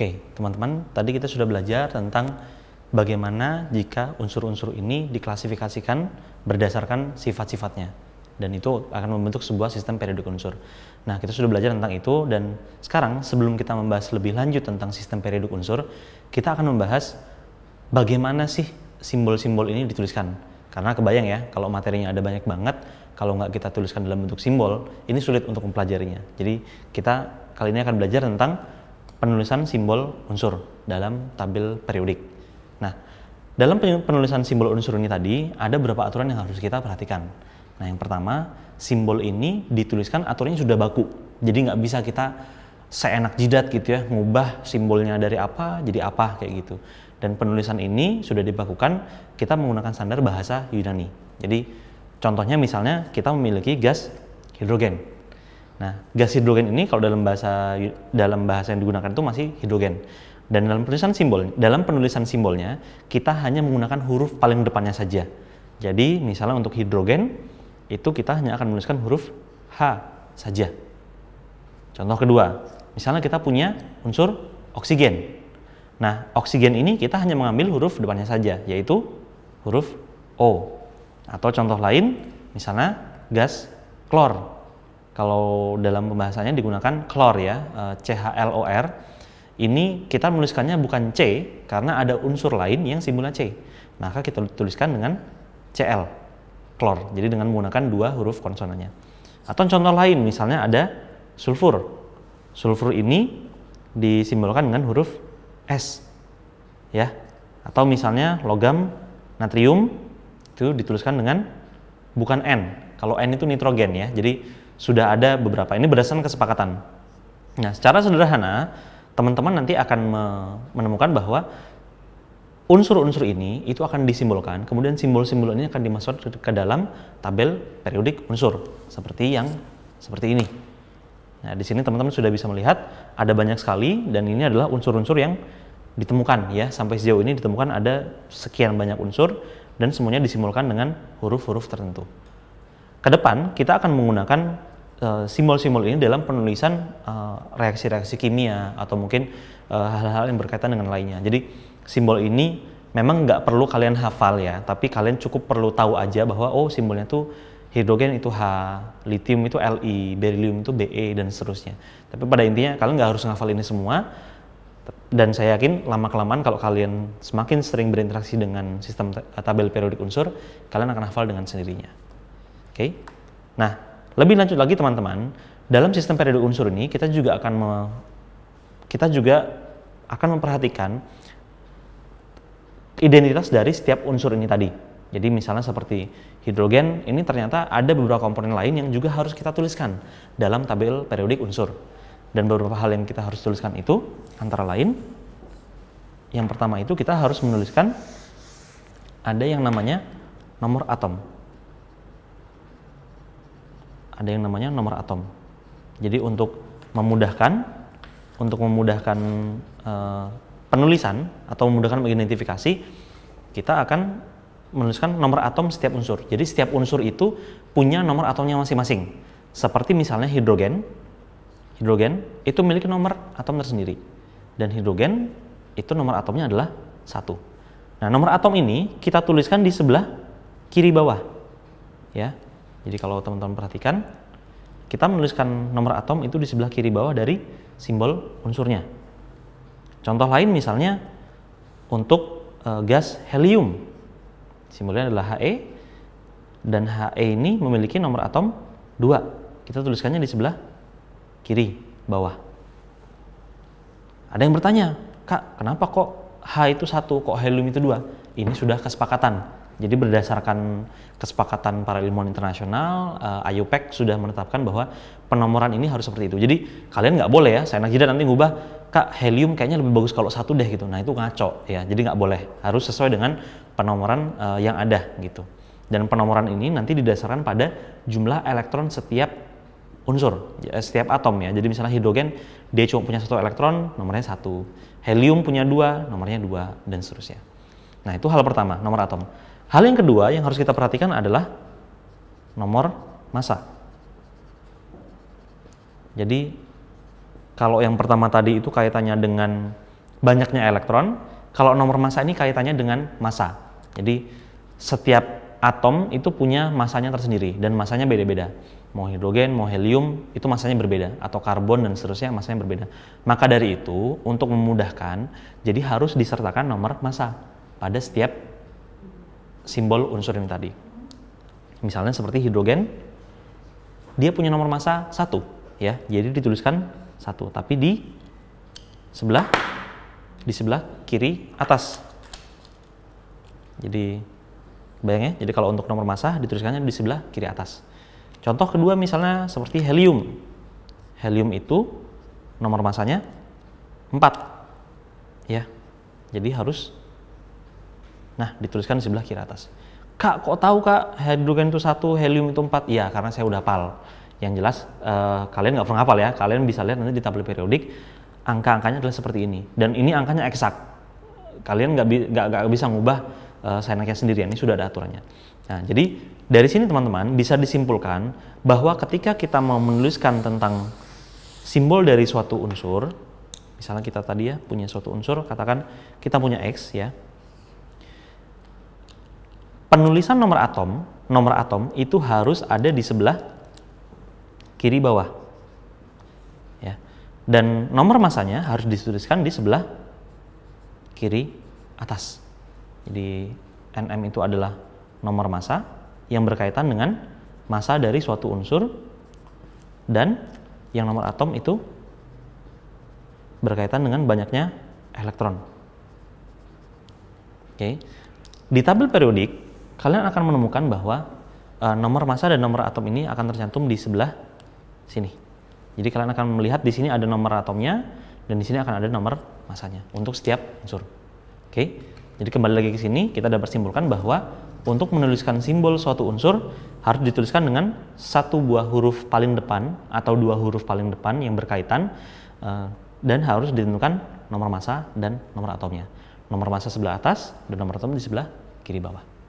Oke, teman-teman, tadi kita sudah belajar tentang bagaimana jika unsur-unsur ini diklasifikasikan berdasarkan sifat-sifatnya. Dan itu akan membentuk sebuah sistem periodik unsur. Nah, kita sudah belajar tentang itu dan sekarang sebelum kita membahas lebih lanjut tentang sistem periodik unsur, kita akan membahas bagaimana sih simbol-simbol ini dituliskan. Karena kebayang ya, kalau materinya ada banyak banget, kalau nggak kita tuliskan dalam bentuk simbol, ini sulit untuk mempelajarinya. Jadi kita kali ini akan belajar tentang penulisan simbol unsur dalam tabel periodik. Nah, dalam penulisan simbol unsur ini tadi ada beberapa aturan yang harus kita perhatikan. Nah, yang pertama, simbol ini dituliskan aturannya sudah baku. Jadi nggak bisa kita seenak jidat gitu ya, ngubah simbolnya dari apa jadi apa kayak gitu. Dan penulisan ini sudah dibakukan kita menggunakan standar bahasa Yunani. Jadi contohnya misalnya kita memiliki gas hidrogen. Nah, gas hidrogen ini kalau dalam bahasa dalam bahasa yang digunakan itu masih hidrogen. Dan dalam penulisan simbol, dalam penulisan simbolnya kita hanya menggunakan huruf paling depannya saja. Jadi misalnya untuk hidrogen itu kita hanya akan menuliskan huruf H saja. Contoh kedua, misalnya kita punya unsur oksigen. Nah, oksigen ini kita hanya mengambil huruf depannya saja, yaitu huruf O. Atau contoh lain, misalnya gas klor kalau dalam pembahasannya digunakan klor ya, eh, CHLOR. Ini kita menuliskannya bukan C karena ada unsur lain yang simbolnya C. Maka kita tuliskan dengan CL, klor. Jadi dengan menggunakan dua huruf konsonannya. Atau contoh lain misalnya ada sulfur. Sulfur ini disimbolkan dengan huruf S. Ya. Atau misalnya logam natrium itu dituliskan dengan bukan N. Kalau N itu nitrogen ya. Jadi sudah ada beberapa. Ini berdasarkan kesepakatan. Nah, secara sederhana, teman-teman nanti akan menemukan bahwa unsur-unsur ini itu akan disimbolkan, kemudian simbol-simbol ini akan dimasukkan ke dalam tabel periodik unsur seperti yang seperti ini. Nah, di sini teman-teman sudah bisa melihat ada banyak sekali dan ini adalah unsur-unsur yang ditemukan ya sampai sejauh ini ditemukan ada sekian banyak unsur dan semuanya disimbolkan dengan huruf-huruf tertentu. Kedepan kita akan menggunakan Eh, simbol-simbol ini dalam penulisan eh, reaksi-reaksi uh, kimia atau mungkin eh, hal-hal uh, yang berkaitan dengan lainnya. Jadi simbol ini memang nggak perlu kalian hafal ya, tapi kalian cukup perlu tahu aja bahwa oh simbolnya tuh hidrogen itu H, litium itu Li, berilium itu Be dan seterusnya. Tapi pada intinya kalian nggak harus ngafal ini semua. Dan saya yakin lama kelamaan kalau kalian semakin sering berinteraksi dengan sistem tabel periodik unsur, kalian akan hafal dengan sendirinya. Oke. Okay? Nah, lebih lanjut lagi teman-teman, dalam sistem periode unsur ini kita juga akan me, kita juga akan memperhatikan identitas dari setiap unsur ini tadi. Jadi misalnya seperti hidrogen, ini ternyata ada beberapa komponen lain yang juga harus kita tuliskan dalam tabel periodik unsur. Dan beberapa hal yang kita harus tuliskan itu antara lain, yang pertama itu kita harus menuliskan ada yang namanya nomor atom ada yang namanya nomor atom. Jadi untuk memudahkan untuk memudahkan uh, penulisan atau memudahkan mengidentifikasi, kita akan menuliskan nomor atom setiap unsur. Jadi setiap unsur itu punya nomor atomnya masing-masing. Seperti misalnya hidrogen, hidrogen itu memiliki nomor atom tersendiri. Dan hidrogen itu nomor atomnya adalah satu. Nah nomor atom ini kita tuliskan di sebelah kiri bawah, ya jadi kalau teman-teman perhatikan, kita menuliskan nomor atom itu di sebelah kiri bawah dari simbol unsurnya. Contoh lain misalnya untuk eh, gas helium. Simbolnya adalah He dan He ini memiliki nomor atom 2. Kita tuliskannya di sebelah kiri bawah. Ada yang bertanya, "Kak, kenapa kok H itu satu, kok helium itu dua? Ini sudah kesepakatan jadi berdasarkan kesepakatan para ilmuwan internasional, uh, eh, IUPAC sudah menetapkan bahwa penomoran ini harus seperti itu. Jadi kalian nggak boleh ya, saya jidat nanti ngubah, kak helium kayaknya lebih bagus kalau satu deh gitu. Nah itu ngaco ya, jadi nggak boleh. Harus sesuai dengan penomoran uh, yang ada gitu. Dan penomoran ini nanti didasarkan pada jumlah elektron setiap unsur, ya, setiap atom ya. Jadi misalnya hidrogen, dia cuma punya satu elektron, nomornya satu. Helium punya dua, nomornya dua, dan seterusnya. Nah itu hal pertama, nomor atom. Hal yang kedua yang harus kita perhatikan adalah nomor masa. Jadi kalau yang pertama tadi itu kaitannya dengan banyaknya elektron, kalau nomor masa ini kaitannya dengan masa. Jadi setiap atom itu punya masanya tersendiri dan masanya beda-beda. Mau hidrogen, mau helium, itu masanya berbeda atau karbon dan seterusnya masanya berbeda. Maka dari itu untuk memudahkan jadi harus disertakan nomor masa pada setiap simbol unsur ini tadi. Misalnya seperti hidrogen, dia punya nomor massa satu, ya. Jadi dituliskan satu, tapi di sebelah di sebelah kiri atas. Jadi bayangnya, jadi kalau untuk nomor massa dituliskannya di sebelah kiri atas. Contoh kedua misalnya seperti helium. Helium itu nomor massanya empat, Ya. Jadi harus Nah, dituliskan di sebelah kiri atas. Kak, kok tahu kak hidrogen itu satu, helium itu empat? Ya, karena saya udah hafal. Yang jelas eh, kalian nggak pernah hafal ya. Kalian bisa lihat nanti di tabel periodik angka-angkanya adalah seperti ini. Dan ini angkanya eksak. Kalian nggak bisa ngubah eh, sainaknya sendiri Ini sudah ada aturannya. Nah, jadi dari sini teman-teman bisa disimpulkan bahwa ketika kita mau menuliskan tentang simbol dari suatu unsur, misalnya kita tadi ya punya suatu unsur, katakan kita punya x ya, penulisan nomor atom, nomor atom itu harus ada di sebelah kiri bawah. Ya. Dan nomor masanya harus dituliskan di sebelah kiri atas. Jadi NM itu adalah nomor massa yang berkaitan dengan massa dari suatu unsur dan yang nomor atom itu berkaitan dengan banyaknya elektron. Oke. Okay. Di tabel periodik kalian akan menemukan bahwa uh, nomor massa dan nomor atom ini akan tercantum di sebelah sini. Jadi kalian akan melihat di sini ada nomor atomnya dan di sini akan ada nomor massanya untuk setiap unsur. Oke. Okay? Jadi kembali lagi ke sini kita dapat simpulkan bahwa untuk menuliskan simbol suatu unsur harus dituliskan dengan satu buah huruf paling depan atau dua huruf paling depan yang berkaitan eh, dan harus ditentukan nomor massa dan nomor atomnya. Nomor massa sebelah atas dan nomor atom di sebelah kiri bawah.